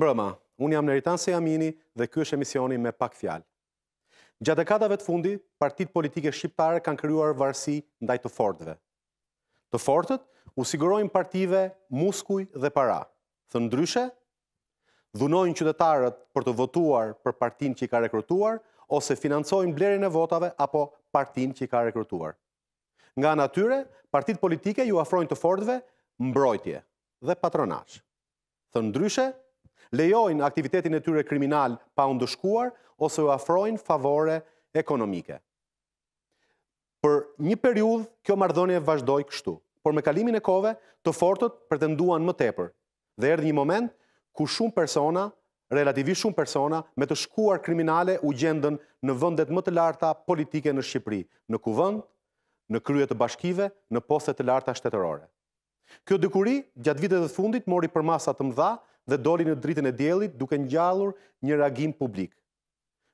mbrëma, unë jam Neritan Sejamini dhe kjo është emisioni me pak fjalë. Gjatë dekadave të fundi, partit politike shqiptare kanë kryuar varsi ndaj të fortëve. Të fortët usigurojnë partive muskuj dhe para. Thë ndryshe, dhunojnë qytetarët për të votuar për partin që i ka rekrutuar, ose financojnë blerin e votave apo partin që i ka rekrutuar. Nga natyre, partit politike ju afrojnë të fortëve mbrojtje dhe patronash. Thë ndryshe, lejojnë aktivitetin e tyre kriminal pa undëshkuar, ose u afrojnë favore ekonomike. Për një periudh, kjo mardhonje vazhdoj kështu, por me kalimin e kove, të fortët pretenduan më tepër, dhe erdhë një moment ku shumë persona, relativisht shumë persona, me të shkuar kriminale u gjendën në vëndet më të larta politike në Shqipëri, në kuvënd, në kryet të bashkive, në postet të larta shtetërore. Kjo dykuri, gjatë vitet dhe fundit, mori për masat të mdha, dhe doli në dritën e djelit duke gjallur një reagim publik.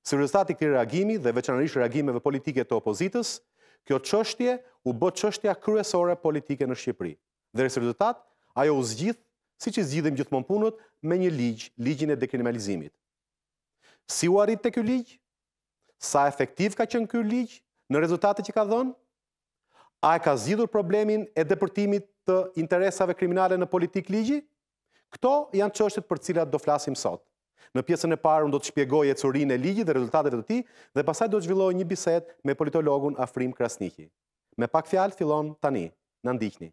Si rezultati këtë reagimi dhe veçanërish reagimeve politike të opozitës, kjo qështje u bë qështja kryesore politike në Shqipëri. Dhe si rezultat, ajo u zgjith, si që zgjidhim gjithmon punët, me një ligjë, ligjën e dekriminalizimit. Si u arrit të kjo ligjë? Sa efektiv ka qënë kjo ligjë në rezultate që ka dhonë? A e ka zgjidhur problemin e depërtimit të interesave kriminale në politikë ligjë? Këto janë qështet për cilat do flasim sot. Në pjesën e parë, unë do të shpjegoj e curin e ligjit dhe rezultatet të ti, dhe pasaj do të zhvilloj një biset me politologun Afrim Krasniki. Me pak fjalë fillon tani, në ndihni.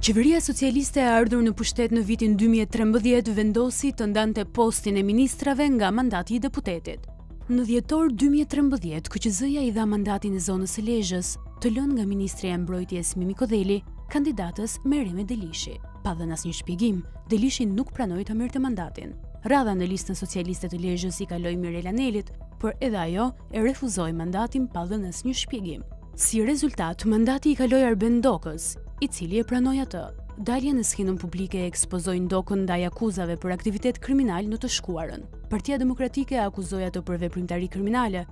Qeveria socialiste e ardhur në pushtet në vitin 2013 vendosi të ndante postin e ministrave nga mandati i deputetit. Në djetor 2013, këqëzëja i dha mandatin e zonës e lejës, të lën nga Ministri e Mbrojtjes Mimiko Dheli, kandidatës Merime Delishi. Pa dhe nas një shpigim, Delishi nuk pranoj të mërë të mandatin. Radha në listën socialiste të lejës i kaloj Mirel Anelit, për edhe ajo e refuzoj mandatin pa dhe nas një shpigim. Si rezultat, mandati i kaloj Arben Dokës, i cili e pranoj atë. Dalje në skinën publike e ekspozojnë dokën ndaj akuzave për aktivitet kriminal në të shkuarën. Partia Demokratike akuzoj atë për veprimtari kriminale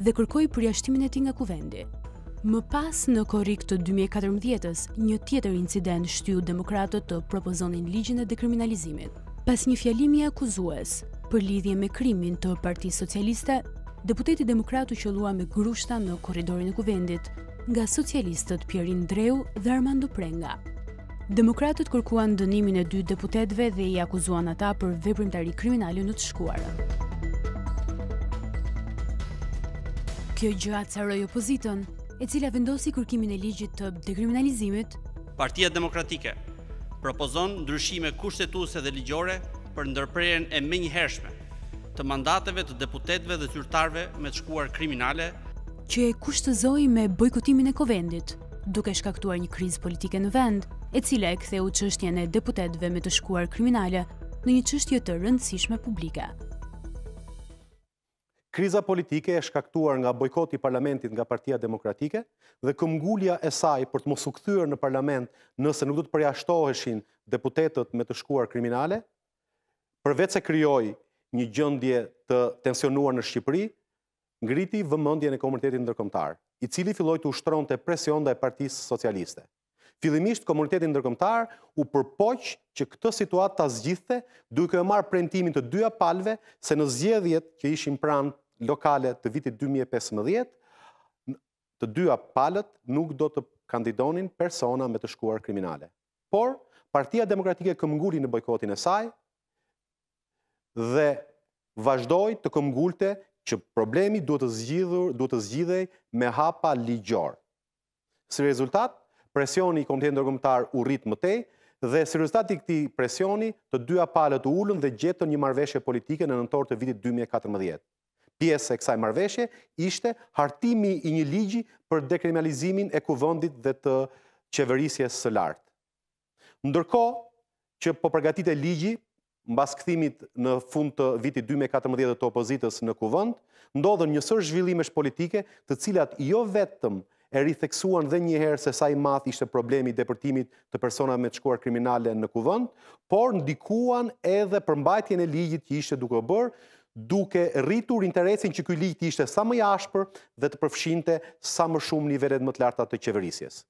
dhe kërkoj për jashtimin e ti nga kuvendi. Më pas në korik të 2014-ës, një tjetër incident shtyu demokratët të propozonin ligjën e dekriminalizimit. Pas një fjalimi akuzues për lidhje me krimin të Parti Socialiste, deputeti demokratu u qëllua me grushta në korridorin e kuvendit nga socialistët Pjerin Dreu dhe Armando Prenga. Demokratët kërkuan dënimin e dy deputetëve dhe i akuzuan ata për veprimtari kriminale në të shkuarën. Kjo gjë acaroi opozitën, e cila vendosi kërkimin e ligjit të dekriminalizimit. Partia Demokratike propozon ndryshime kushtetuese dhe ligjore për ndërprerjen e menjëhershme të mandateve të deputetëve dhe zyrtarëve me të shkuar kriminale që e kushtëzoi me bojkotimin e Kovendit, duke shkaktuar një krizë politike në vend, e cila e ktheu çështjen e deputetëve me të shkuar kriminale në një çështje të rëndësishme publike. Kriza politike e shkaktuar nga bojkoti parlamentit nga partia demokratike dhe këmgullja e saj për të mosu këthyrë në parlament nëse nuk du të përja shtoheshin deputetet me të shkuar kriminale, përvec e kryoj një gjëndje të tensionuar në Shqipëri, ngriti vëmëndje në komunitetin ndërkomtar, i cili filloj të ushtron të presion dhe partisë socialiste. Filimisht, komunitetin ndërkomtar u përpoqë që këtë situat të zgjithte duke e marë prejntimin të dyja palve se në zgjedhjet që ishin pranë lokale të vitit 2015, të dyja palët nuk do të kandidonin persona me të shkuar kriminale. Por, partia demokratike këmgulli në bojkotin e saj dhe vazhdoj të këmgullte që problemi duhet të zgjidhej me hapa ligjor. Si rezultat, presjoni i kontinë dërgëmëtar u rritë mëtej dhe si rezultat i këti presjoni të dyja palët u ullën dhe gjetën një marveshje politike në nëntor të vitit 2014 pjesë e kësaj marveshje, ishte hartimi i një ligji për dekriminalizimin e kuvëndit dhe të qeverisje së lartë. Ndërko, që po përgatit e ligji, në basë këthimit në fund të viti 2014 të opozitës në kuvënd, ndodhën njësër zhvillimesh politike të cilat jo vetëm e ritheksuan dhe njëherë se saj math ishte problemi dhe përtimit të persona me të shkuar kriminale në kuvënd, por ndikuan edhe përmbajtjen e ligjit që ishte duke bërë, duke rritur interesin që ky ligjë ishte sa më jashpër dhe të përfshinte sa më shumë nivellet më të larta të qeverisjes.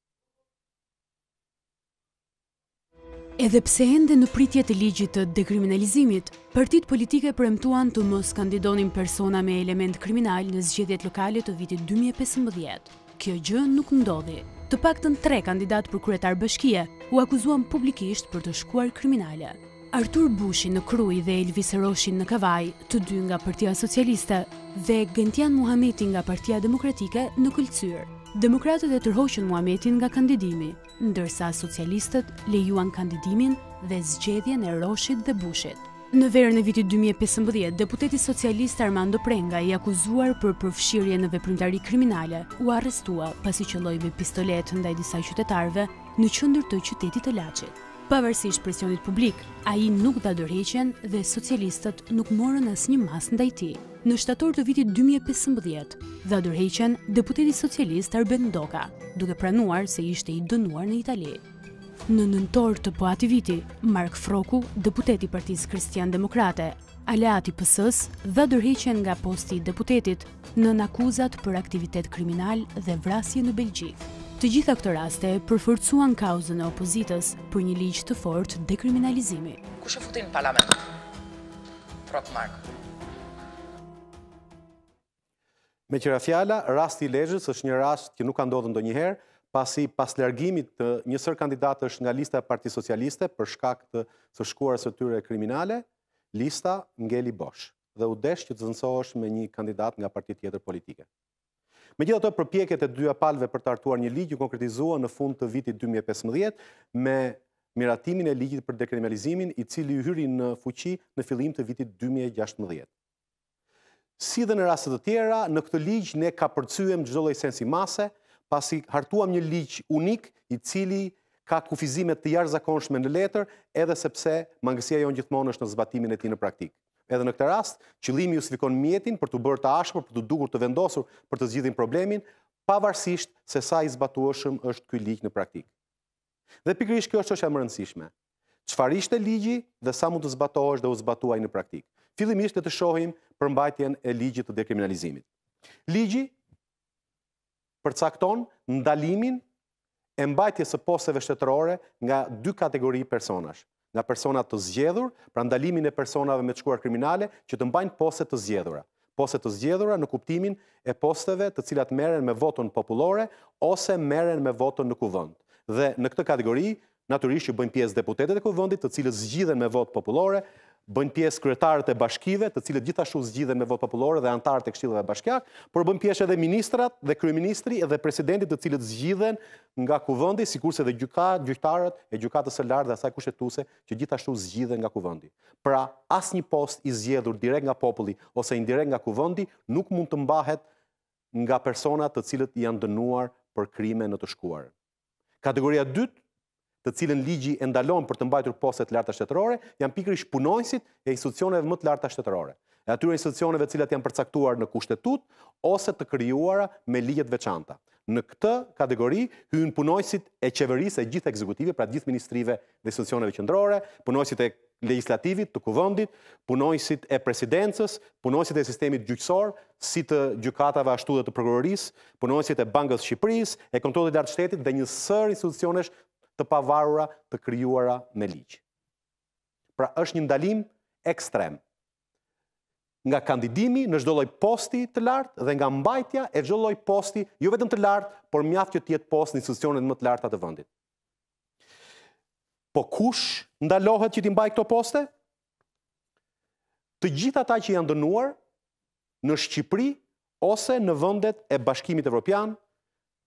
Edhe pse ende në pritje të ligjit të dekriminalizimit, partit politike premtuan të mos kandidonin persona me element kriminal në zgjedhjet lokale të vitit 2015. Kjo gjë nuk ndodhi. Të pak të në tre kandidat për kretar bëshkije u akuzuan publikisht për të shkuar kriminalet. Artur Bushi në Kruj dhe Elvis Roshin në Kavaj, të dy nga Partia Socialiste dhe Gentian Muhameti nga Partia Demokratike në Kulcyr. Demokratët e tërhoqën Muhametin nga kandidimi, ndërsa socialistët lejuan kandidimin dhe zgjedhjen e Roshit dhe Bushit. Në verën e vitit 2015, deputeti socialist Armando Prenga i akuzuar për përfshirje në veprimtari kriminale, u arrestua pasi qëlloj me pistolet ndaj disa qytetarve në qëndër të qytetit të lachit pavarësisht presionit publik, a i nuk dha dërheqen dhe socialistët nuk morën asë një mas në dajti. Në shtator të vitit 2015, dha dërheqen deputeti socialist Arben Ndoka, duke pranuar se ishte i dënuar në Itali. Në nëntor të po ati viti, Mark Froku, deputeti partiz Kristian Demokrate, aleati pësës dhe dërheqen nga posti deputetit në nakuzat për aktivitet kriminal dhe vrasje në Belgjikë. Të gjitha këtë raste përfërcuan kauzën e opozitës për një liqë të fort dekriminalizimi. Kushe futin parlament? Prok Mark. Me qëra fjalla, rast i legjës është një rast që nuk ka ndodhë ndonjëherë, njëherë, pasi pas lërgimit të njësër kandidatë është nga lista e parti socialiste për shkak të së shkuarës e tyre kriminale, lista ngelli bosh dhe u desh që të zënsohësh me një kandidat nga parti tjetër politike. Me gjitha të përpjeket e dyja palve për të artuar një ligjë konkretizua në fund të vitit 2015 me miratimin e ligjit për dekriminalizimin i cili hyri në fuqi në fillim të vitit 2016. Si dhe në rastet të tjera, në këtë ligjë ne ka përcujem gjithdoj sensi mase, pasi hartuam një ligjë unik i cili ka kufizimet të jarë zakonshme në letër, edhe sepse mangësia jo në gjithmonë është në zbatimin e ti në praktikë. Edhe në këtë rast, qëllimi justifikon mjetin për të bërë të ashpër, për të dukur të vendosur, për të zgjidhin problemin, pavarësisht se sa i zbatuoshëm është ky ligj në praktik. Dhe pikërisht kjo është çështja më e rëndësishme. Qëfar ishte ligji dhe sa mund të zbatohesh dhe u zbatuaj në praktik. Fillimisht le të shohim përmbajtjen e ligjit të dekriminalizimit. Ligji përcakton ndalimin e mbajtjes së posteve shtetërore nga dy kategori personash nga personat të zgjedhur, pra ndalimin e personave me të shkuar kriminale, që të mbajnë poset të zgjedhura. Poset të zgjedhura në kuptimin e posteve të cilat meren me votën populore, ose meren me votën në kuvënd. Dhe në këtë kategori, naturisht që bëjmë pjesë deputetet e kuvëndit, të cilës zgjidhen me votë populore, bën pjesë kryetarët e bashkive, të cilët gjithashtu zgjidhen me votë popullore dhe anëtarët e këshillave bashkiak, por bën pjesë edhe ministrat dhe kryeministri dhe presidentit, të cilët zgjidhen nga kuvendi, sikurse edhe gjyka, gjyqtarët e gjykatës së lartë dhe asaj kushtetuese që gjithashtu zgjidhen nga kuvendi. Pra, asnjë post i zgjedhur direkt nga populli ose indirekt nga kuvendi nuk mund të mbahet nga persona të cilët janë dënuar për krime në të shkuarën. Kategoria dytë të cilën ligji e ndalon për të mbajtur poset larta shtetërore, janë pikërisht punonjësit e institucioneve më të larta shtetërore. E atyre institucioneve cilat janë përcaktuar në kushtetut ose të krijuara me ligjet veçanta. Në këtë kategori hyjnë punonjësit e qeverisë, e gjithë ekzekutive, pra gjithë ministrive dhe institucioneve qendrore, punonjësit e legislativit të kuvendit, punonjësit e presidencës, punonjësit e sistemit gjyqësor, si të gjykatave ashtu dhe të prokurorisë, punonjësit e Bankës së Shqipërisë, e Kontrollit të Lartë Shtetit dhe një sër institucionesh të pavarura të kryuara me ligjë. Pra është një ndalim ekstrem nga kandidimi në çdo lloj posti të lartë dhe nga mbajtja e çdo lloj posti, jo vetëm të lartë, por mjaft që të jetë post në institucionet më të larta të vendit. Po kush ndalohet që ti mbajë këto poste? Të gjitha ta që janë dënuar në Shqipëri ose në vendet e Bashkimit Evropian,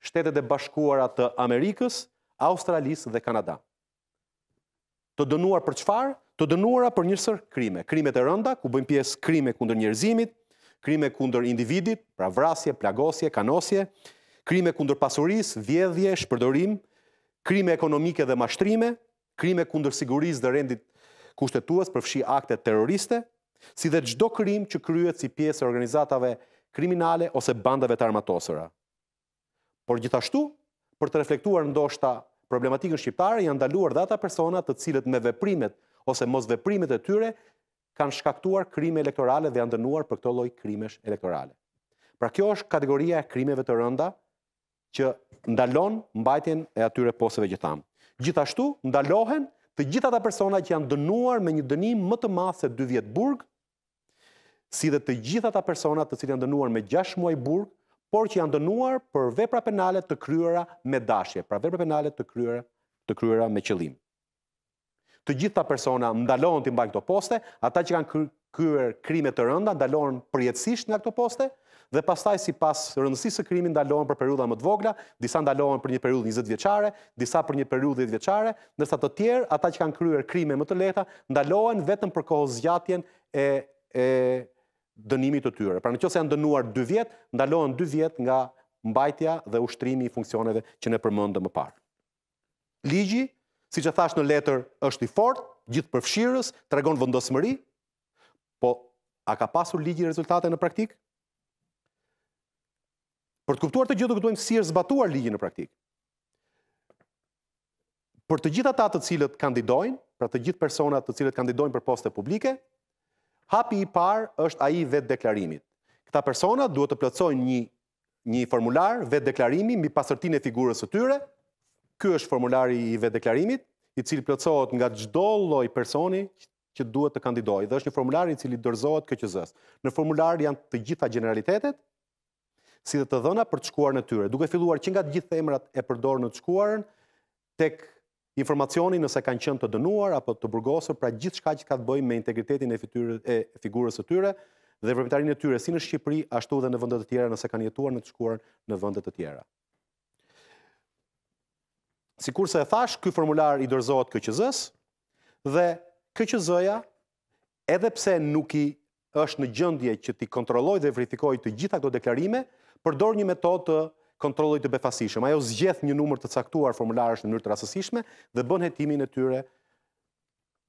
Shtetet e Bashkuara të Amerikës, Australisë dhe Kanada. Të dënuar për çfarë? Të dënuara për njësër krime. Krime të rënda, ku bëjmë pjesë krime kundër njerëzimit, krime kundër individit, pra vrasje, plagosje, kanosje, krime kundër pasurisë, vjedhje, shpërdorim, krime ekonomike dhe mashtrime, krime kundër sigurisë dhe rendit kushtetuas përfshi akte terroriste, si dhe çdo krim që kryhet si pjesë e organizatave kriminale ose bandave të armatosura. Por gjithashtu, për të reflektuar ndoshta problematikën shqiptare, janë ndaluar dhe ata personat të cilët me veprimet ose mos veprimet e tyre kanë shkaktuar krime elektorale dhe janë dënuar për këto lloj krimesh elektorale. Pra kjo është kategoria e krimeve të rënda që ndalon mbajtjen e atyre posteve që tham. Gjithashtu ndalohen të gjitha ata persona që janë dënuar me një dënim më të madh se 2 vjet burg, si dhe të gjitha ata persona të cilët janë dënuar me 6 muaj burg por që janë dënuar për vepra penale të kryera me dashje, pra vepra penale të kryera të kryera me qëllim. Të gjitha persona ndalohen të mbajnë këto poste, ata që kanë kryer krime të rënda ndalohen përjetësisht nga këto poste dhe pastaj sipas rëndësisë së krimit ndalohen për periudha më të vogla, disa ndalohen për një periudhë 20 vjeçare, disa për një periudhë 10 vjeçare, ndërsa të tjerë, ata që kanë kryer krime më të lehta, ndalohen vetëm për kohë zgjatjen e e dënimit të tyre. Pra në që se janë dënuar 2 vjetë, ndalohen 2 vjetë nga mbajtja dhe ushtrimi i funksioneve që ne përmëndë më parë. Ligi, si që thash në letër, është i fort, gjithë përfshirës, të regon vëndosëmëri, po a ka pasur ligi rezultate në praktikë? Për të kuptuar të gjithë, duke duhem si është zbatuar ligi në praktikë. Për të gjithë ata të cilët kandidojnë, pra të gjithë personat të cilët kandidojnë për poste publike, Hapi i parë është aji vetë deklarimit. Këta persona duhet të plëtsojnë një, një formular vetë deklarimi mbi pasërtin e figurës të tyre. Ky është formulari i vetë deklarimit, i cili plëtsojt nga gjdo loj personi që duhet të kandidoj. Dhe është një formular i cili dërzohet këtë qëzës. Në formular janë të gjitha generalitetet, si dhe të dhëna për të shkuar në tyre. Duke filluar që nga të gjithë emrat e përdorë në të shkuarën, tek informacioni nëse kanë qënë të dënuar apo të burgosur, pra gjithë shka që ka të bëjë me integritetin e figurës të tyre dhe vërmitarin e tyre si në Shqipëri, ashtu dhe në vëndet të tjera nëse kanë jetuar në të shkuar në vëndet të tjera. Si kur se e thash, këj formular i dërzohet këqëzës dhe këqëzëja edhe pse nuk i është në gjëndje që ti kontrolloj dhe vrithikoj të gjitha këto deklarime, përdor një metod të kontrollit të befasishëm. Ajo zgjeth një numër të caktuar formularës në mënyrë të rastësishme dhe bën hetimin e tyre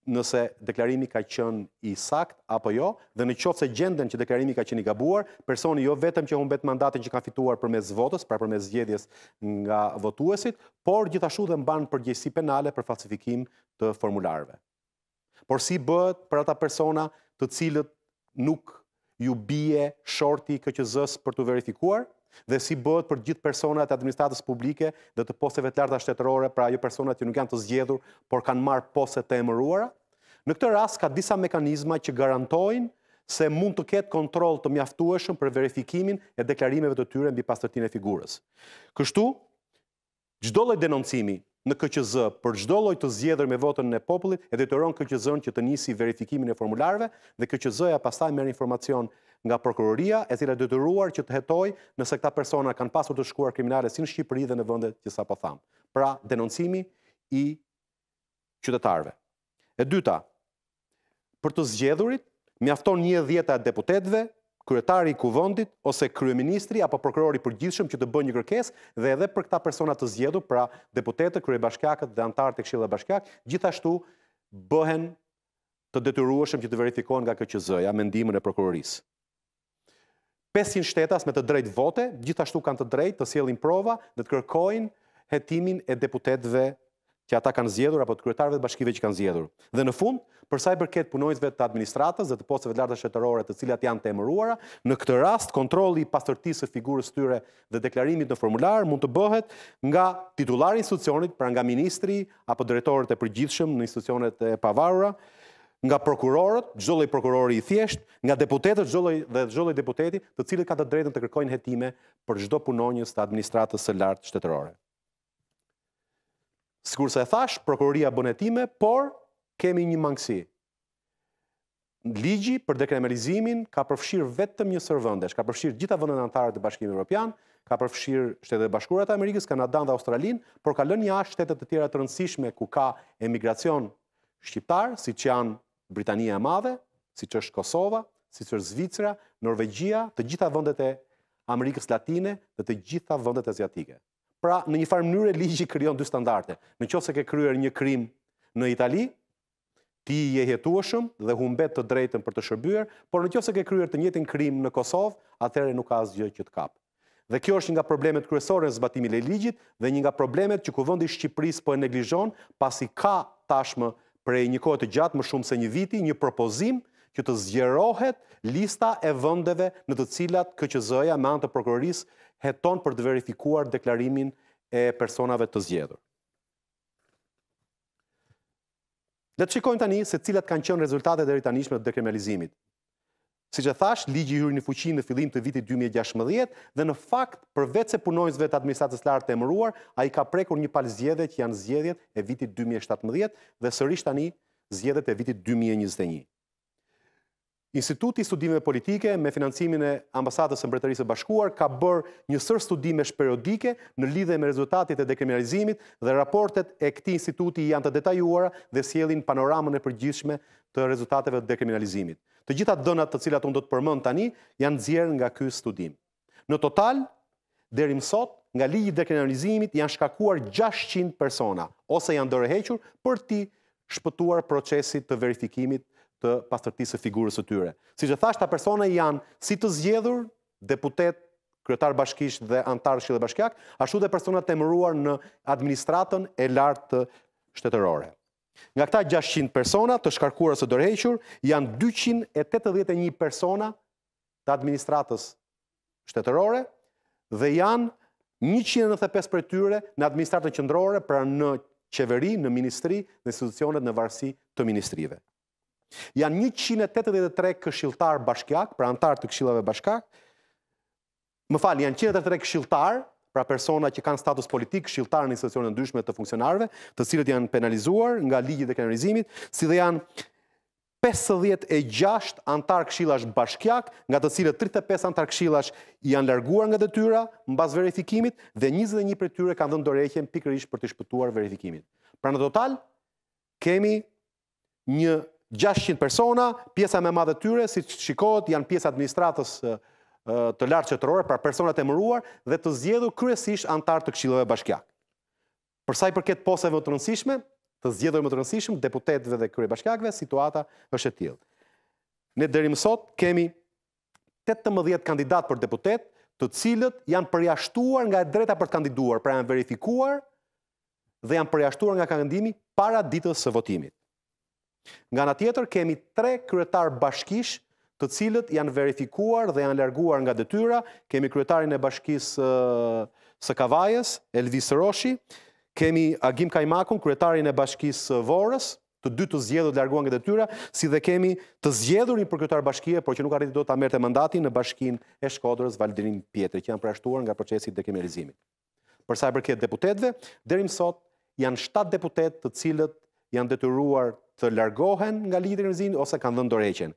nëse deklarimi ka qenë i sakt apo jo dhe në qofë se gjenden që deklarimi ka qenë i gabuar, personi jo vetëm që humbet mandatin që ka fituar përmes votës, pra përmes zgjedhjes nga votuesit, por gjithashtu dhe mban përgjegjësi penale për falsifikim të formularëve. Por si bëhet për ata persona të cilët nuk ju bie shorti KQZ-s për tu verifikuar? dhe si bëhet për gjithë personat e administratës publike dhe të posteve të larta shtetërore, pra ajo personat që nuk janë të zgjedhur, por kanë marë poste të emëruara. Në këtë rast ka disa mekanizma që garantojnë se mund të ketë kontrol të mjaftueshëm për verifikimin e deklarimeve të tyre mbi pastërtinë e figurës. Kështu, çdo lloj denoncimi në KQZ për çdo lloj të zgjedhur me votën e popullit e detyron KQZ-n që të nisi verifikimin e formularëve dhe KQZ-ja pastaj merr informacion nga prokuroria e cila detyruar që të hetojë nëse këta persona kanë pasur të shkuar kriminale si në Shqipëri dhe në vendet që sapo tham. Pra, denoncimi i qytetarëve. E dyta, për të zgjedhurit mjafton 1/10 e deputetëve kryetari i kuvendit ose kryeministri apo prokurori i përgjithshëm që të bëjë një kërkesë dhe edhe për këta persona të zgjedhur, pra deputetët, kryebashkiakët dhe anëtarët të Këshillit Bashkiak, gjithashtu bëhen të detyrueshëm që të verifikohen nga KQZ-ja me ndihmën e prokurorisë. 500 shtetas me të drejtë vote, gjithashtu kanë të drejtë të sjellin prova dhe të kërkojnë hetimin e deputetëve që ata kanë zgjedhur apo të kryetarëve të bashkive që kanë zgjedhur. Dhe në fund, për sa i përket punojnësve të administratës dhe të postëve të larta shtetërore të cilat janë të emëruara, në këtë rast kontrolli i pastërtisë së figurës së tyre dhe deklarimit në formular mund të bëhet nga titullari i institucionit, pra nga ministri apo drejtorët e përgjithshëm në institucionet e pavarura, nga prokurorët, çdo lloj prokurori i thjesht, nga deputetët, çdo lloj dhe çdo lloj deputeti, të cilët kanë të drejtën të kërkojnë hetime për çdo punonjës të administratës së lartë shtetërore. Sikur se e thash, prokuroria bën por kemi një mangësi. Ligji për dekriminalizimin ka përfshir vetëm një sërvendesh, ka përfshir gjithë vendet anëtare të Bashkimit Evropian, ka përfshir Shtetet e Bashkuara të Amerikës, Kanadan dhe Australinë, por ka lënë jashtë shtete të tjera të rëndësishme ku ka emigracion shqiptar, siç janë Britania e Madhe, siç është Kosova, siç është Zvicra, Norvegjia, të gjitha vendet e Amerikës Latine dhe të gjitha vendet aziatike. Pra, në një farë mënyrë ligji krijon dy standarde. Në qoftë ke kryer një krim në Itali, ti je hetueshëm dhe humbet të drejtën për të shërbyer, por në qoftë ke kryer të njëjtin krim në Kosovë, atëherë nuk ka asgjë që të kap. Dhe kjo është një nga problemet kryesore në zbatimin e ligjit dhe një nga problemet që kuvendi i Shqipërisë po e neglizhon, pasi ka tashmë prej një kohë të gjatë më shumë se një viti një propozim që të zgjerohet lista e vendeve në të cilat KQZ-ja me anë të prokurorisë heton për të verifikuar deklarimin e personave të zgjedhur. Le të shikojmë tani se cilat kanë qenë rezultatet deri tani të dekriminalizimit. Siç e thash, ligji hyri në fuqi në fillim të vitit 2016 dhe në fakt përveç se punonjësve të administratës lartë të emëruar, ai ka prekur një palë zgjedhje që janë zgjedhjet e vitit 2017 dhe sërish tani zgjedhjet e vitit 2021. Instituti Studimeve Politike me financimin e ambasadës e mbretërisë bashkuar ka bërë një sër studime shperiodike në lidhe me rezultatit e dekriminalizimit dhe raportet e këti instituti janë të detajuara dhe sjelin panoramën e përgjithshme të rezultateve të dekriminalizimit. Të gjitha dënat të cilat unë do të përmën tani janë zjerë nga ky studim. Në total, derim sot, nga ligjit dekriminalizimit janë shkakuar 600 persona ose janë dërëhequr për ti shpëtuar procesit të verifikimit të pastërtisë e figurës të tyre. Si që thashtë, ta persona janë si të zjedhur deputet, kryetar bashkisht dhe antarë shqile bashkjak, ashtu dhe persona të emëruar në administratën e lartë të shtetërore. Nga këta 600 persona të shkarkuar së dërheqër, janë 281 persona të administratës shtetërore dhe janë 195 për tyre në administratën qëndrore, pra në qeveri, në ministri, në institucionet, në varsi të ministrive. Janë 183 këshiltar bashkjak, pra antarë të këshilave bashkjak. Më falë, janë 183 këshiltar, pra persona që kanë status politik, këshiltar në institucionet ndryshme të funksionarve, të cilët janë penalizuar nga ligjit dhe kanalizimit, si dhe janë 56 antarë këshilash bashkjak, nga të cilët 35 antarë këshilash janë larguar nga detyra, në bazë verifikimit, dhe 21 për tyre kanë dhëndë dorejhen pikërish për të shpëtuar verifikimit. Pra në total, kemi një 600 persona, pjesa me madhe tyre, si që shikot, janë pjesa administratës të lartë qëtërore, pra personat e mëruar, dhe të zjedhu kryesisht antartë të këshilove bashkjak. Përsa i përket poseve më të rëndësishme, të zjedhu më të rënsishme, deputetve dhe krye bashkjakve, situata është e tjilë. Ne dërim sot kemi 18 kandidat për deputet, të cilët janë përjashtuar nga dreta për të kandiduar, pra janë verifikuar dhe janë përjashtuar nga kandimi para ditës së votimit. Nga në tjetër, kemi tre kryetar bashkish të cilët janë verifikuar dhe janë lerguar nga detyra. Kemi kryetarin e bashkis së Kavajës, Elvis Roshi. Kemi Agim Kajmakun, kryetarin e bashkis Vorës, të dy të zgjedhur të larguan nga detyra, si dhe kemi të zgjedhur një përkryetar bashkie, por që nuk arriti dot ta merrte mandatin në bashkinë e Shkodrës Valdrin Pietri, që janë përshtatur nga procesi i dekriminalizimit. Për sa i përket deputetëve, deri më sot janë 7 deputet të cilët janë detyruar të largohen nga lideri e Mzinit ose kanë dhënë dorëheqjen.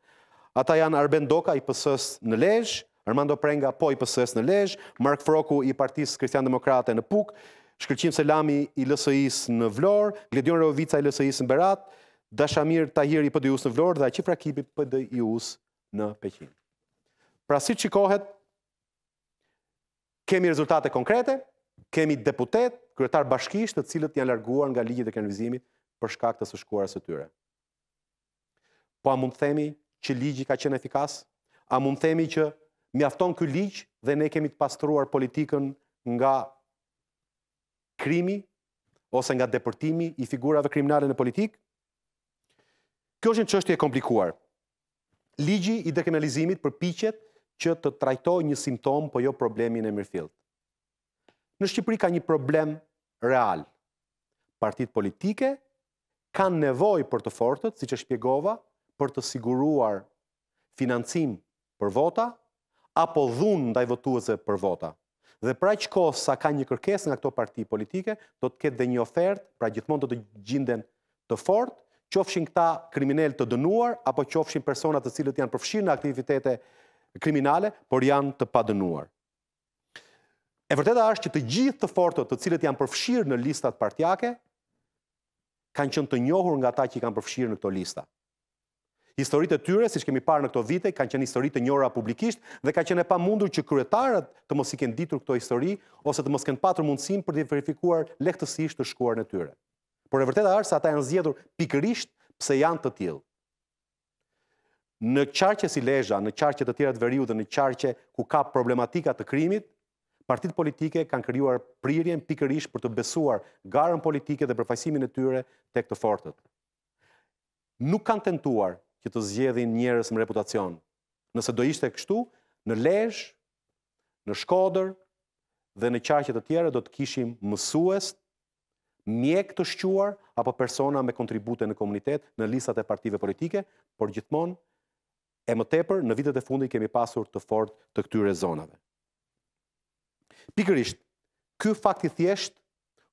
Ata janë Arben Doka i PS-s në Lezhë, Armando Prenga po i PS-s në Lezhë, Mark Froku i Partisë Kristian Demokrate në Puk, Shkëlqim Selami i LSI-s në Vlorë, Gledion Rovica i LSI-s në Berat, Dashamir Tahir i PDU-s në Vlorë dhe Aqif Rakipi i PDU-s në Pekin. Pra si çikohet kemi rezultate konkrete, kemi deputet, kryetar bashkisht të cilët janë larguar nga ligjet e kanalizimit për shkak të së shkuarës së tyre. Po a mund themi që ligji ka qenë efikas? A mund themi që mjafton ky ligj dhe ne kemi të pastruar politikën nga krimi ose nga depërtimi i figurave kriminale në politikë? Kjo është një çështje e komplikuar. Ligji i dekriminalizimit përpiqet që të trajtojë një simptom, po jo problemin e mirëfillt. Në Shqipëri ka një problem real. Partitë politike kanë nevoj për të fortët, si që shpjegova, për të siguruar financim për vota, apo dhunë ndaj votuese për vota. Dhe pra që kohë sa ka një kërkes nga këto parti politike, do të ketë dhe një ofertë, pra gjithmonë do të gjinden të fort, qofshin këta kriminel të dënuar, apo qofshin personat të cilët janë përfshirë në aktivitete kriminale, por janë të padënuar. E vërteta është që të gjithë të fortët të cilët janë përfshirë në listat partjake, kanë qenë të njohur nga ata që i kanë përfshirë në këto lista. Historitë e tyre, siç kemi parë në këto vite, kanë qenë histori të njohura publikisht dhe ka qenë e pamundur që kryetarët të mos i kenë ditur këto histori ose të mos kenë patur mundësinë për të verifikuar lehtësisht të shkuarën e tyre. Por e vërteta është se ata janë zgjedhur pikërisht pse janë të tillë. Në qarqe si Lezhë, në qarqe të tjera të veriut dhe në qarqe ku ka problematika të krimit, Partit politike kanë kryuar prirjen pikërish për të besuar garën politike dhe përfajsimin e tyre tek të fortët. Nuk kanë tentuar që të zgjedhin njërës më reputacion. Nëse do ishte kështu, në lejsh, në shkoder dhe në qarqet të tjere do të kishim mësues, mjek të shquar, apo persona me kontribute në komunitet në listat e partive politike, por gjithmon e më tepër në vitet e fundi kemi pasur të fort të këtyre zonave. Pikërisht, ky fakt i thjesht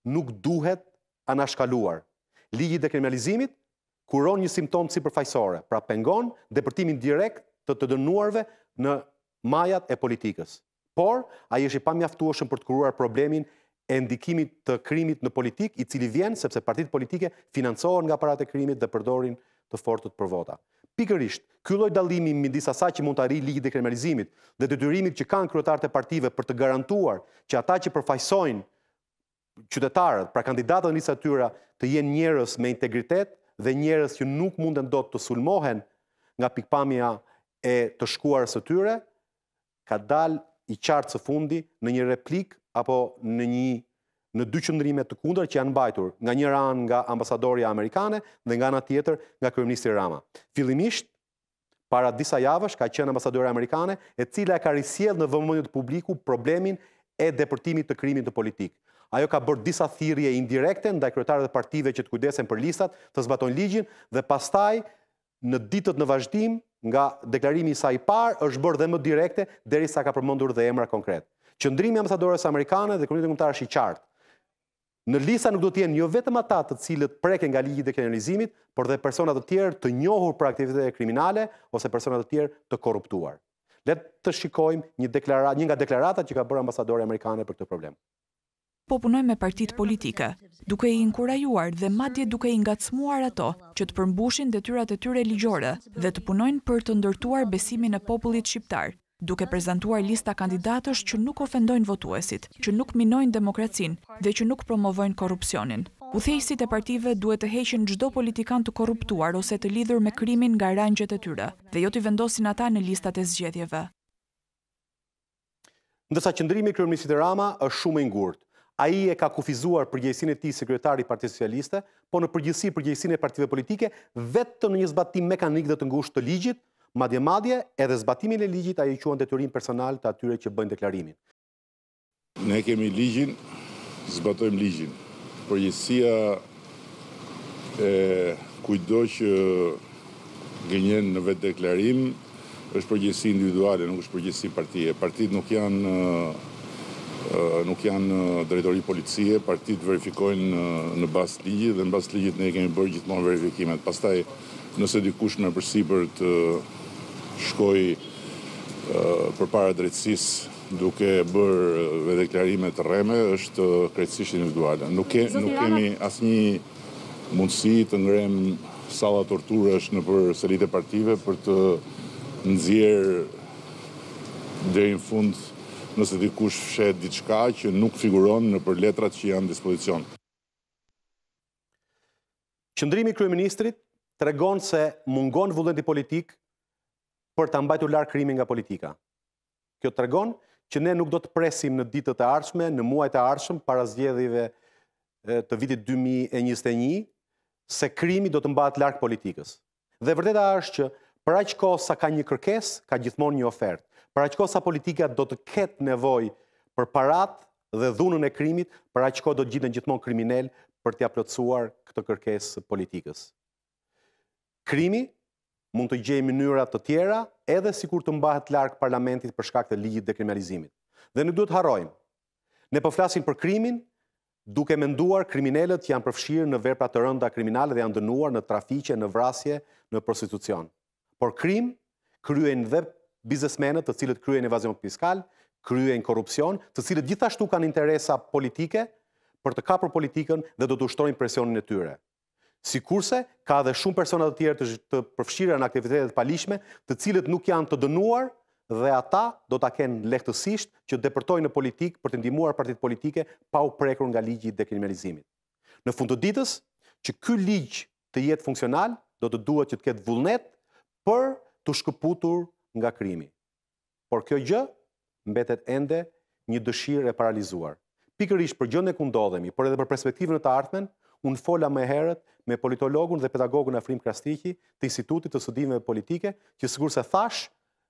nuk duhet anashkaluar. Ligji dhe dekriminalizimit kuron një simptom sipërfaqësore, pra pengon depërtimin direkt të të dënuarve në majat e politikës. Por ai është i pamjaftueshëm për të kuruar problemin e ndikimit të krimit në politik, i cili vjen sepse partitë politike financohen nga aparati e krimit dhe përdorin të fortët për vota pikërisht ky lloj dallimi midis asaj që mund të arrijë ligji dekriminalizimit dhe detyrimit që kanë kryetarët e partive për të garantuar që ata që përfaqësojnë qytetarët, pra kandidatët në lista tyra, të jenë njerëz me integritet dhe njerëz që nuk munden dot të sulmohen nga pikpamja e të shkuarës së tyre, ka dalë i qartë së fundi në një replik apo në një në dy qëndrime të kundër që janë mbajtur nga një ranë nga ambasadorja amerikane dhe nga nga tjetër nga kërëministri Rama. Filimisht, para disa javësh ka qenë ambasadorja amerikane e cila ka risjel në vëmënjët publiku problemin e depërtimit të krimin të politik. Ajo ka bërë disa thirje indirekte ndaj kryetarët e partive që të kujdesen për listat të zbaton ligjin dhe pastaj në ditët në vazhdim nga deklarimi sa i parë është bërë dhe më direkte deri sa ka përmëndur dhe emra konkret. Qëndrimi ambasadorës amerikane dhe kërëndit të këmëtarë është i qartë. Në lista nuk do të jenë jo vetëm ata të cilët preken nga ligjit dhe kriminalizimit, por dhe persona të tjerë të njohur për aktivitete kriminale ose persona të tjerë të korruptuar. Le të shikojmë një deklaratë, një nga deklaratat që ka bërë ambasadori Amerikane për këtë problem. Po punoj me partitë politike, duke i inkurajuar dhe madje duke i ngacmuar ato që të përmbushin detyrat e tyre ligjore dhe të punojnë për të ndërtuar besimin e popullit shqiptar duke prezentuar lista kandidatës që nuk ofendojnë votuesit, që nuk minojnë demokracin dhe që nuk promovojnë korupcionin. Uthejësit e partive duhet të heqin gjdo politikan të korruptuar ose të lidhur me krimin nga rangjet e tyre dhe jo të vendosin ata në listat e zgjedhjeve. Ndërsa qëndrimi kërëmnisit e Rama është shumë ingurt. A i e ka kufizuar përgjësin e ti sekretari partijës socialiste, po në përgjësi përgjësin e partive politike, vetëm një zbatim mekanik dhe të ngusht të ligjit, Madje madje, edhe zbatimin e ligjit a i quen detyrim personal të atyre që bëjnë deklarimin. Ne kemi ligjin, zbatojmë ligjin. Përgjësia e kujdo që gënjen në vetë deklarim është përgjësi individuale, nuk është përgjësi partije. Partit nuk janë nuk janë drejtori policie, partit verifikojnë në bas ligjit dhe në bas ligjit ne kemi bërë gjithmonë verifikimet. Pastaj, nëse dikush me përsi për të shkoj për para drejtsis duke bërë dhe deklarimet të reme, është krejtësisht individuale. Nuk kemi asë një mundësi të ngrem sala torturë është në për e partive për të nëzjerë dhe i në fund nëse dikush kush shet diçka që nuk figuron në për letrat që janë dispozicion. Qëndrimi Kryeministrit të regon se mungon vullendi politikë për të mbajtu larkë krimi nga politika. Kjo të regon që ne nuk do të presim në ditët të arshme, në muajt të arshme, para zjedhive të vitit 2021, se krimi do të mbajtë larkë politikës. Dhe vërdeta është që për që kohë sa ka një kërkes, ka gjithmon një ofert. Për që kohë sa politika do të ketë nevoj për parat dhe dhunën e krimit, për që kohë do të gjithë në gjithmon kriminel për të japlotsuar këtë kërkes politikës. Krimi mund të gjejë mënyra të tjera edhe sikur të mbahet larg parlamentit për shkak të ligjit dekriminalizimit. Dhe ne duhet harrojmë. Ne po flasim për krimin, duke menduar kriminalët janë përfshirë në vepra të rënda kriminale dhe janë dënuar në trafiqe, në vrasje, në prostitucion. Por krim kryejnë dhe biznesmenët, të cilët kryejnë evazion fiskal, kryejnë korrupsion, të cilët gjithashtu kanë interesa politike për të kapur politikën dhe do të ushtrojnë presionin e tyre. Si kurse, ka dhe shumë personat të tjerë të përfshire në aktivitetet palishme, të cilët nuk janë të dënuar dhe ata do të kenë lehtësisht që të depërtojnë në politikë për të ndimuar partit politike pa u prekur nga ligjit dhe kriminalizimit. Në fund të ditës, që ky ligj të jetë funksional, do të duhet që të ketë vullnet për të shkëputur nga krimi. Por kjo gjë, mbetet ende një dëshirë e paralizuar. Pikërish për gjënë e kundodhemi, por edhe për perspektivën e të ardhmen, unë fola me herët me politologun dhe pedagogun e frim krastiki të institutit të studimeve politike, që sigur se thash,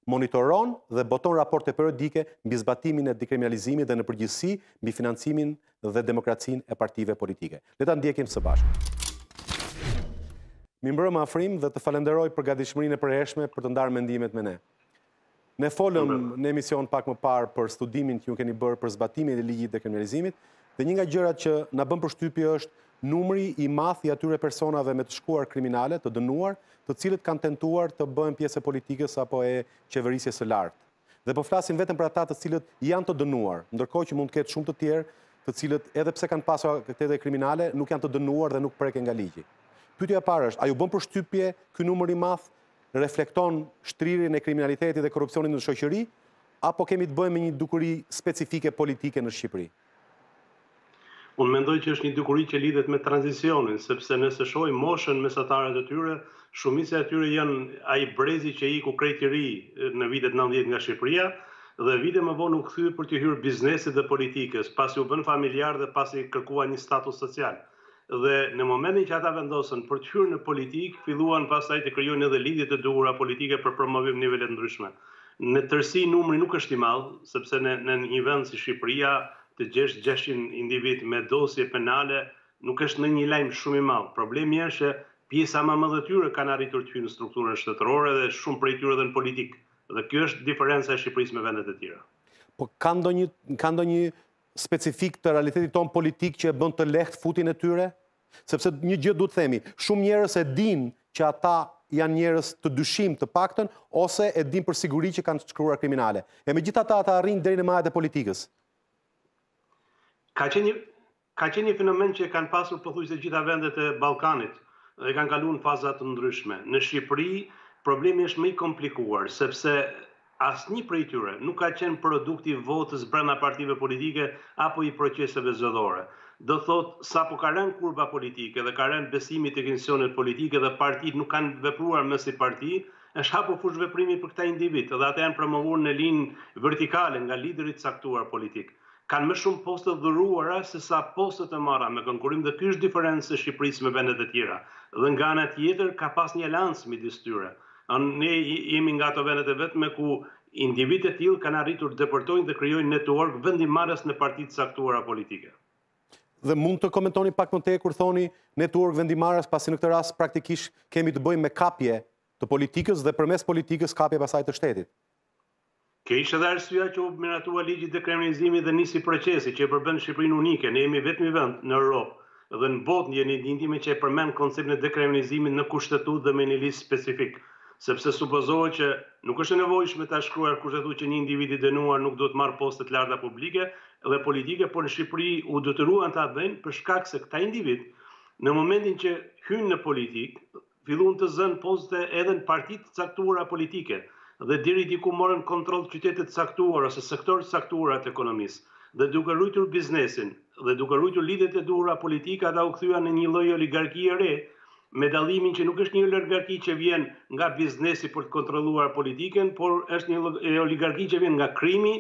monitoron dhe boton raporte periodike mbi zbatimin e dekriminalizimit dhe në përgjithësi mbi financimin dhe demokracin e partive politike. Le ta ndjekim së bashkë. Mi mbërëm afrim dhe të falenderoj për gadishmërin e përheshme për të ndarë mendimet me ne. Ne folëm në emision pak më parë për studimin që ju keni bërë për zbatimin e ligjit dekriminalizimit dhe një nga gjërat që në bëm për është numri i mathi atyre personave me të shkuar kriminale, të dënuar, të cilët kanë tentuar të bëhen pjesë e politikës apo e qeverisje së lartë. Dhe po flasim vetëm për ata të cilët janë të dënuar, ndërkohë që mund të ketë shumë të tjerë të cilët edhe pse kanë pasur aktivitete kriminale, nuk janë të dënuar dhe nuk preken nga ligji. Pyetja e parë është, a ju bën përshtypje ky numër i madh reflekton shtrirjen e kriminalitetit dhe korrupsionit në shoqëri, apo kemi të bëjmë me një dukuri specifike politike në Shqipëri? Unë mendoj që është një dukuri që lidhet me transicionin, sepse nëse shoj moshën mesatarët e tyre, shumise e tyre janë ai brezi që i ku krejtë ri në vitet 90 nga Shqipëria, dhe vite më vonë u këthyë për të hyrë biznesit dhe politikës, pasi u bën familjar dhe pasi kërkua një status social. Dhe në momentin që ata vendosën për të hyrë në politikë, filluan pasaj të kryojnë edhe lidhjet e duhura politike për promovim nivellet ndryshme. Në tërsi numri nuk është i madhë, sepse në, në një vend si Shqipëria, të gjesh 600 individ me dosje penale nuk është në një lajmë shumë i malë. Problemi e shë pjesa ma më dhe tyre kanë arritur të fi në strukturën shtetërore dhe shumë prej tyre dhe në politikë. Dhe kjo është diferenca e Shqipëris me vendet e tjera. Po kanë do një specifik të realitetit tonë politik që e bënd të leht futin e tyre? Sepse një gjë du të themi, shumë njerës e din që ata janë njerës të dyshim të pakten, ose e din për siguri që kanë të shkruar kriminale. E me ata arrinë dherin në majet e politikës? Ka qenë një fenomen që kanë pasur pothuajse të gjitha vendet e Ballkanit dhe kanë kaluar në faza të ndryshme. Në Shqipëri problemi është më i komplikuar sepse asnjë prej tyre nuk ka qenë produkt i votës brenda partive politike apo i proceseve zëdhore. Do thotë po ka rënë kurba politike dhe ka rënë besimi tek institucionet politike dhe partitë nuk kanë vepruar më si parti, është hapo fush veprimi për këtë individ dhe ata janë promovuar në linjë vertikale nga lideri i caktuar politik kanë më shumë postet dhuruara se sa postet e marra me konkurim dhe kështë diferenës e Shqipërisë me vendet e tjera. Dhe nga në tjetër ka pas një lansë mi distyre. Ne jemi nga të vendet e vetë me ku individet e tjilë kanë arritur të depërtojnë dhe kryojnë në të vendimarës në partitë saktuara politike. Dhe mund të komentoni pak më të kur thoni në të vendimarës pasi në këtë ras praktikish kemi të bëjmë me kapje të politikës dhe përmes politikës kapje pasaj të shtetit. Kjo ishte dhe arsyeja që u miratua ligji dekriminalizimit dhe nisi procesi që e përbën Shqipërinë unike. Ne jemi vetëm vend në Europë dhe në botë jeni njëndimi që e përmen konceptin e dekriminalizimit në kushtetutë dhe me një listë specifik, sepse supozohet që nuk është nevojshme ta shkruar kushtetut që një individ i dënuar nuk do të marr postet të larta publike dhe politike, por në Shqipëri u detyruan ta bëjnë për shkak se këta individ në momentin që hyn në politikë, filluan të zënë poste edhe në partitë caktuara politike dhe diri diku morën kontrol qytetet saktuar ose saktuar atë ekonomisë dhe duke rrujtur biznesin dhe duke rrujtur lidet e dura politika da u këthyja në një lojë oligarki e re me dalimin që nuk është një oligarki që vjen nga biznesi për të kontroluar politiken, por është një oligarki që vjen nga krimi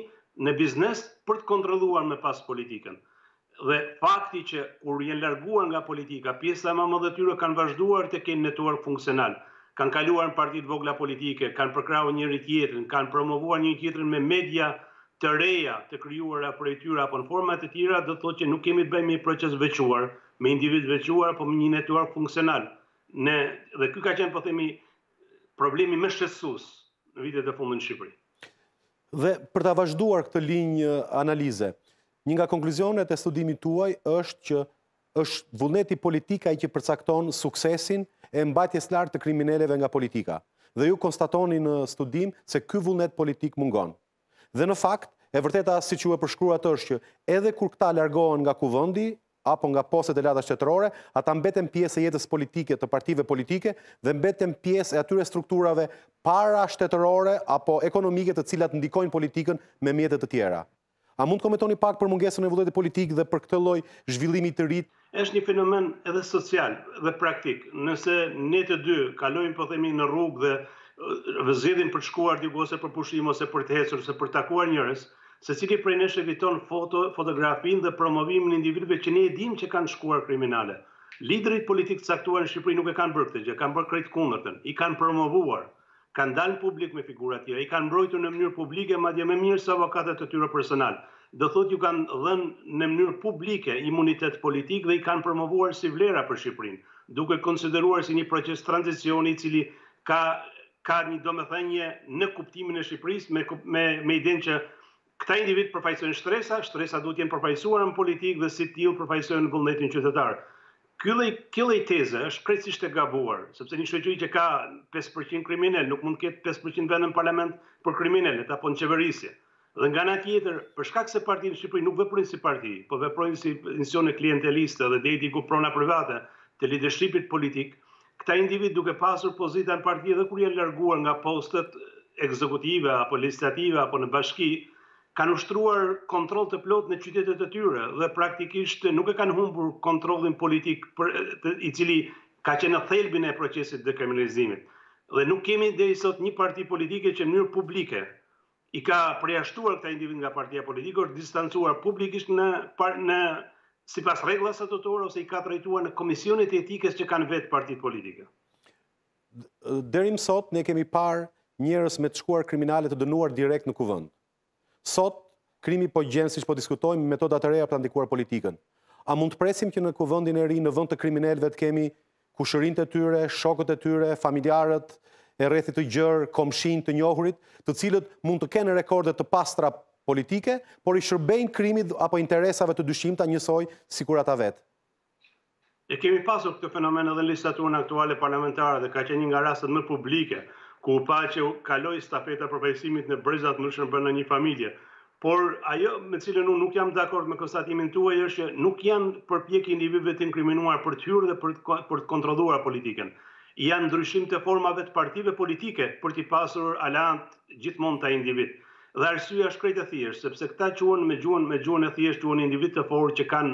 në biznes për të kontroluar me pas politiken. Dhe fakti që kur jenë larguar nga politika, pjesa ma më dhe tyre kanë vazhduar të kenë network funksional kanë kaluar në partit vogla politike, kanë përkrau njëri tjetërin, kanë promovuar njëri tjetërin me media të reja të kryuara për e tyra apo në format të tjera, dhe të thot që nuk kemi të bëjmë i proces vequar, me individ vequar, apo me një network funksional. Ne, dhe kjo ka qenë, po themi, problemi me shesus në vitet e fundën Shqipëri. Dhe për të vazhduar këtë linjë analize, një nga konkluzionet e studimit tuaj është që është vullneti politika i që përcakton suksesin e mbajtjes lartë të krimineleve nga politika. Dhe ju konstatoni në studim se këj vullnet politik mungon. Dhe në fakt, e vërteta si që e përshkrua të është që edhe kur këta largohen nga kuvëndi, apo nga poset e lata shtetërore, ata mbeten pjesë e jetës politike të partive politike dhe mbeten pjesë e atyre strukturave para shtetërore apo ekonomike të cilat ndikojnë politikën me mjetet të tjera. A mund të komentoni pak për mungesën e vullnetit politik dhe për këtë lloj zhvillimi të rrit? Është një fenomen edhe social dhe praktik. Nëse ne të dy kalojmë po themi në rrugë dhe vëzhgjedhim uh, për të shkuar diku ose për pushim ose për të ecur ose për të takuar njerëz, secili prej nesh eviton foto, fotografinë dhe promovimin e individëve që ne e dimë që kanë shkuar kriminale. Liderit politik të caktuar në Shqipëri nuk e kanë bërë këtë gjë, kanë bërë krejt kundërtën, i kanë promovuar, kanë dalë publik me figurat tjera, i kanë mbrojtu në mënyrë publike, ma dje me mirë së avokatet të tyre personal. Dhe thot ju kanë dhenë në mënyrë publike imunitet politik dhe i kanë promovuar si vlera për Shqiprin, duke konsideruar si një proces transicioni cili ka, ka një do me thënje në kuptimin e Shqipëris me, me, me idin që këta individ përfajsojnë shtresa, shtresa du t'jenë përfajsuar në politik dhe si t'ju përfajsojnë në vullnetin qytetarë. Kylle kylle është krejtësisht e gabuar, sepse një shoqëri që ka 5% kriminal nuk mund të ketë 5% vënë në parlament për kriminalet apo në qeverisje. Dhe nga ana tjetër, për shkak se Partia e Shqipërisë nuk veprojnë si parti, po veprojnë si institucione klientelistë dhe deri diku prona private të lideshqipit politik, këta individ duke pasur pozita në parti dhe kur janë larguar nga postet ekzekutive apo legislative apo në bashki, kanë ushtruar kontrol të plot në qytetet e tyre dhe praktikisht nuk e kanë humbur kontrolin politik i cili ka qenë në thelbin e procesit dhe kriminalizimit. Dhe nuk kemi dhe i sot një parti politike që mënyrë publike i ka preashtuar këta individ nga partia politikor, distancuar publikisht në si pas regla së të torë ose i ka trajtuar në komisionit etikës që kanë vetë parti politike. Derim sot ne kemi par njërës me të shkuar kriminalet të dënuar direkt në kuvënd. Sot, krimi po gjenë si që po diskutojmë metodat e reja për të ndikuar politikën. A mund të presim që në kuvëndin e ri në vënd të kriminelve të kemi kushërin të tyre, shokët të tyre, familjarët, e rrethit të gjërë, komshin të njohurit, të cilët mund të kene rekordet të pastra politike, por i shërbejnë krimi apo interesave të dyshim të njësoj si kur ata vetë. E kemi pasur të këtë fenomen edhe në listaturën aktuale parlamentarë dhe ka qenjë nga rastet më publike, ku pa që kaloi stafeta profesimit në brezat në shënë në një familje. Por ajo me cilën unë nuk jam dhe akord me konstatimin tuaj është që nuk janë i individve të inkriminuar për të hyrë dhe për të kontroluar politiken. Janë ndryshim të formave të partive politike për të pasur alant gjithmon të individ. Dhe arsua është krejtë e thjesht, sepse këta quen me gjuën me e thjesht quen individ të forë që kanë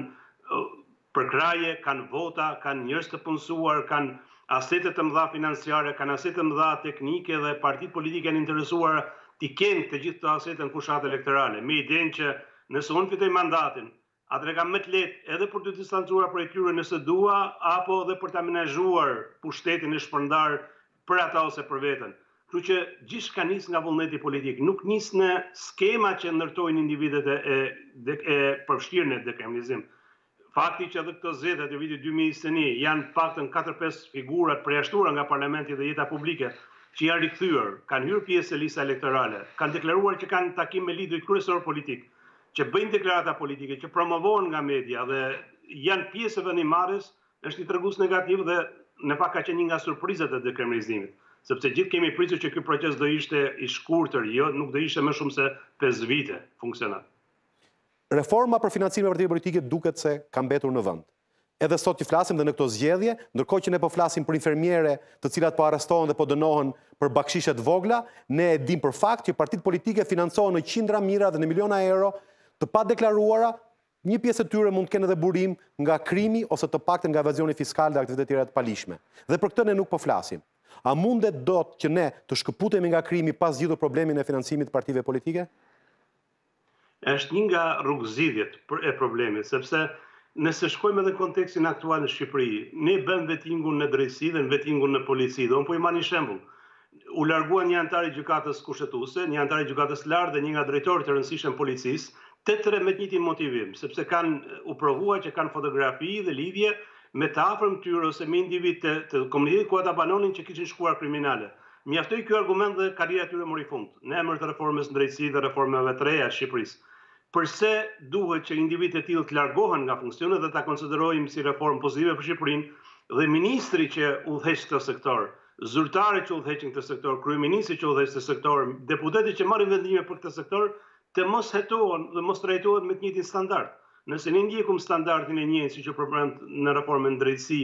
uh, përkraje, kanë vota, kanë njërës të punësuar, kanë asetet të mëdha financiare, kanë asetet të mëdha teknike dhe partit politike janë interesuar t'i kënë të gjithë të asetet në kushatë elektorale. Me i denë që nëse unë fitoj mandatin, atëre kam më të letë edhe për të distancuar për e tyre nëse dua, apo dhe për të amenazhuar pushtetin e shpërndar për ata ose për vetën. Kërë që gjithë ka njësë nga vullneti politikë, nuk njësë në skema që ndërtojnë individet e, e, e përfshirën e dekriminizim. Fakti që edhe këtë zetet e viti 2021 janë faktën 4-5 figurat preashtura nga parlamenti dhe jeta publike që janë rikëthyër, kanë hyrë pjesë e lisa elektorale, kanë deklaruar që kanë takim me lidrit kërësor politik, që bëjnë deklarata politike, që promovohen nga media dhe janë pjesë e vendimarës, është i tërgus negativ dhe në fakt ka që një nga surprizet e dekremrizimit. Sepse gjithë kemi pritë që kjo proces dhe ishte i shkurëtër, jo, nuk dhe ishte me shumë se 5 vite funksionat reforma për financime partive politike duket se kam betur në vënd. Edhe sot që flasim dhe në këto zgjedhje, ndërko që ne po flasim për infermjere të cilat po arrestohen dhe po dënohen për bakshishet vogla, ne e dim për fakt që partit politike financohen në qindra mira dhe në miliona euro të pa deklaruara, një pjesë të tyre mund të kene dhe burim nga krimi ose të pakte nga evazioni fiskal dhe aktivitet tjera të palishme. Dhe për këtë ne nuk po flasim. A mundet do të që ne të shkëputemi nga krimi pas gjithë problemin e financimit partive politike? është një nga rrugëzidhjet e problemit, sepse nëse shkojmë edhe kontekstin aktual në Shqipëri, ne bëm vetingun në drejtësi dhe në vetingun në polici, dhe unë po i ma një shembul, u largua një antari gjukatës kushetuse, një antari gjukatës lartë dhe një nga drejtori të rëndësishën policis, të tëre me të njëti motivim, sepse kanë u provua që kanë fotografi dhe lidhje me të afrëm ose me individ të, komunitit ku ata banonin që kishin shkuar kriminale. Mjaftoj kjo argument dhe karriera tyre mori fund, në emër të reformës në drejtësi dhe reformeve të reja Shqipërisë përse duhet që individet tilë të largohen nga funksionet dhe ta konsiderojmë si reformë pozitive për Shqipërinë dhe ministri që udheqë të sektor, zyrtare që udheqin të sektor, kryeministri që udheqë të sektor, deputeti që marrin vendime për këtë sektor, të mos hetohen dhe mos trajtohen me të njëtin standart. Nëse një ndjekum standartin e njënë si që përbërënd në reformën drejtësi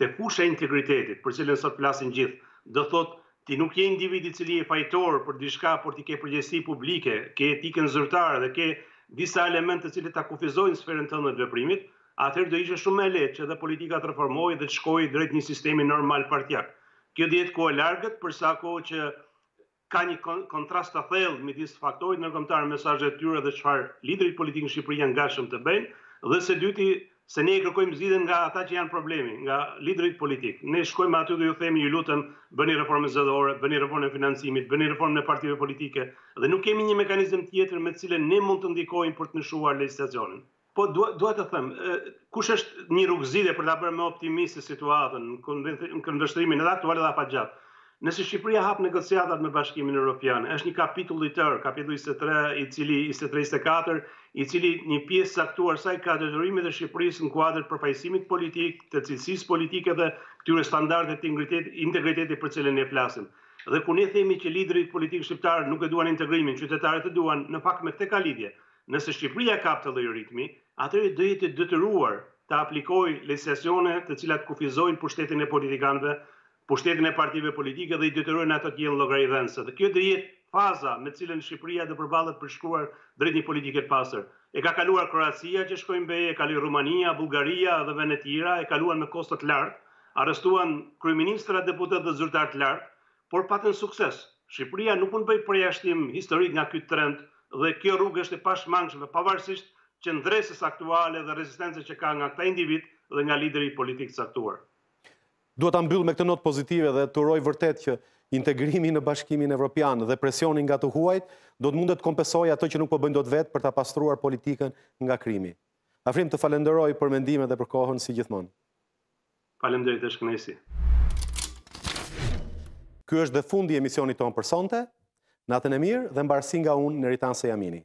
të kushe integritetit, për cilën sot plasin gjithë, do thot ti nuk je individi cili e fajtor për dishka, por ti ke përgjësi publike, ke etikën zyrtare dhe ke disa element të cilët ta kufizojnë sferën të të veprimit, atëherë do ishte shumë më lehtë që dhe politika të reformohej dhe të shkojë drejt një sistemi normal partiak. Kjo dihet ku e largët për sa kohë që ka një kontrast të thellë midis faktorëve ndërkombëtar mesazhet të tyre dhe çfarë liderit politik në Shqipëri janë gashëm të bëjnë, dhe së dyti se ne i kërkojmë zgjidhjen nga ata që janë problemi, nga liderit politik. Ne shkojmë aty dhe ju themi ju lutem bëni reformën zgjedhore, bëni reformën e financimit, bëni reformën e partive politike dhe nuk kemi një mekanizëm tjetër me të cilën ne mund të ndikojmë për të ndryshuar legjislacionin. Po dua të them, kush është një rrugëzide për ta bërë më optimiste situatën në këndvështrimin edhe aktual edhe afatgjat? Nëse Shqipëria hap negociatat me Bashkimin Evropian, është një kapitull i tërë, kapitulli 23 i cili 23 24 i cili një pjesë saktuar saj ka detyrimet dhe Shqipërisë në kuadrin e përfaqësimit politik, të cilësisë politike dhe këtyre standardeve të integriteti për cilën e flasim. Dhe kur ne themi që liderët politik shqiptar nuk e duan integrimin, qytetarët e duan, në fakt me këtë ka lidhje. Nëse Shqipëria ka këtë lloj ritmi, atëherë do jetë detyruar të aplikoj legislacione të cilat kufizojnë pushtetin e politikanëve, pushtetin e partive politike dhe i detyrojnë ato të jenë llogaridhënëse. Dhe kjo do jetë faza me cilën Shqipëria do përballet për shkuar drejt një politike pasër. pastër. E ka kaluar Kroacia që shkojnë BE, e ka kaluar Rumania, Bullgaria dhe vende tjera, e kaluan me kosto të lartë, arrestuan kryeministra, deputet dhe zyrtarë lartë, por patën sukses. Shqipëria nuk mund bëj përjashtim historik nga ky trend dhe kjo rrugë është e pashmangshme pavarësisht ndresës aktuale dhe rezistencës që ka nga këta individ dhe nga lideri politik të caktuar duhet ta mbyll me këtë notë pozitive dhe të uroj vërtet që integrimi në bashkimin evropian dhe presioni nga të huajt do të mundet kompensojë ato që nuk po bëjnë dot vet për ta pastruar politikën nga krimi. Afrim të falenderoj për mendimet dhe për kohën si gjithmonë. Faleminderit të shkënesi. Ky është dhe fundi i emisionit tonë për sonte. Natën e mirë dhe mbarësi nga unë se jamini.